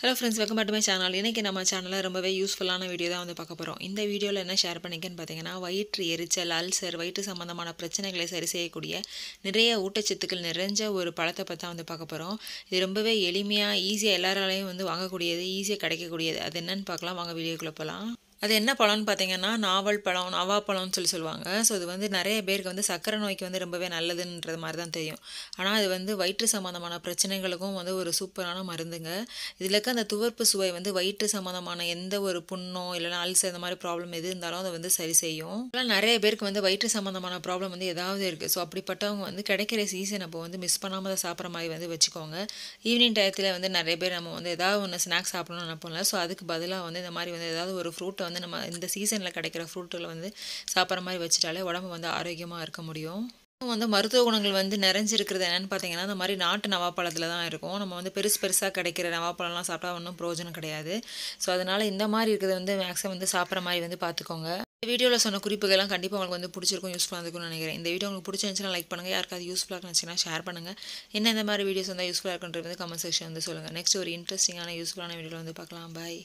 hello friends welcome back channel இன்றைக்கி நம்ம சேனலில் ரொம்பவே யூஸ்ஃபுல்லான வீடியோ தான் வந்து பார்க்க போகிறோம் இந்த வீடியோவில் என்ன ஷேர் பண்ணிக்கன்னு பார்த்தீங்கன்னா வயிற்று எரிச்சல் அல்சர் வயிற்று சம்மந்தமான பிரச்சனைகளை சரி செய்யக்கூடிய நிறைய ஊட்டச்சத்துக்கள் நிறைஞ்ச ஒரு பழத்தை பற்றி வந்து பார்க்க போகிறோம் இது ரொம்பவே எளிமையாக ஈஸியாக எல்லாராலையும் வந்து வாங்கக்கூடியது ஈஸியாக கிடைக்கக்கூடியது அது என்னன்னு பார்க்கலாம் வாங்க வீடியோக்குள்ளே போகலாம் அது என்ன பழம்னு பார்த்தீங்கன்னா நாவல் பழம் நவா பழம்னு சொல்லி சொல்லுவாங்க ஸோ இது வந்து நிறைய பேருக்கு வந்து சக்கரை நோய்க்கு வந்து ரொம்பவே நல்லதுன்றது மாதிரி தான் தெரியும் ஆனால் அது வந்து வயிற்று சம்மந்தமான பிரச்சனைகளுக்கும் வந்து ஒரு சூப்பரான மருந்துங்க இதில் இருக்க அந்த துவர்ப்பு சுவை வந்து வயிற்று சம்மந்தமான எந்த ஒரு புண்ணோ இல்லைனா அல்சர் இந்த மாதிரி ப்ராப்ளம் எது இருந்தாலும் அதை வந்து சரி செய்யும் ஆனால் நிறைய பேருக்கு வந்து வயிற்று சம்மந்தமான ப்ராப்ளம் வந்து ஏதாவது இருக்குது ஸோ அப்படிப்பட்டவங்க வந்து கிடைக்கிற சீசன் அப்போ வந்து மிஸ் பண்ணாமல் அதை சாப்பிட்ற மாதிரி வந்து வச்சுக்கோங்க ஈவினிங் டயத்தில் வந்து நிறைய பேர் நம்ம வந்து ஏதாவது ஒன்று ஸ்நாக்ஸ் சாப்பிடணும்னு நினைப்போம்ல ஸோ அதுக்கு பதிலாக வந்து இந்த மாதிரி வந்து ஏதாவது ஒரு ஃப்ரூட்டை வந்து நம்ம இந்த சீசனில் கிடைக்கிற ஃப்ரூட்டுகளை வந்து சாப்பிட்ற மாதிரி வச்சுட்டாலே உடம்பு வந்து ஆரோக்கியமாக இருக்க முடியும் வந்து மருத்துவ குணங்கள் வந்து நிறைஞ்சிருக்கிறது என்னென்னு பார்த்தீங்கன்னா இந்த மாதிரி நாட்டு நவாப்பழத்தில் தான் இருக்கும் நம்ம வந்து பெருசு பெருசாக கிடைக்கிற நவாப்பழம்லாம் சாப்பிட்டா ஒன்றும் பிரோஜனம் கிடையாது ஸோ அதனால் இந்த மாதிரி இருக்கிறத வந்து மேக்ஸிமம் வந்து சாப்பிட்ற மாதிரி வந்து பார்த்துக்கோங்க இந்த வீடியோவில் சொன்ன குறிப்புகள்லாம் கண்டிப்பாக உங்களுக்கு வந்து பிடிச்சிருக்கும் யூஸ்ஃபுல்லாக இருக்கும்னு நினைக்கிறேன் இந்த வீடியோ உங்களுக்கு பிடிச்சிருந்துச்சுன்னா லைக் பண்ணுங்கள் யாருக்காவது யூஸ்ஃபுல்லாக இருந்துச்சுன்னா ஷேர் பண்ணுங்கள் என்ன இந்த மாதிரி வீடியோஸ் வந்து யூஸ்ஃபுல்லாக இருக்குன்றது கமெண்ட் செக்ஷன் வந்து சொல்லுங்கள் நெக்ஸ்ட் ஒரு இன்ட்ரெஸ்டிங்கான யூஸ்ஃபுல்லான வீடியோவில் வந்து பார்க்கலாம் பாய்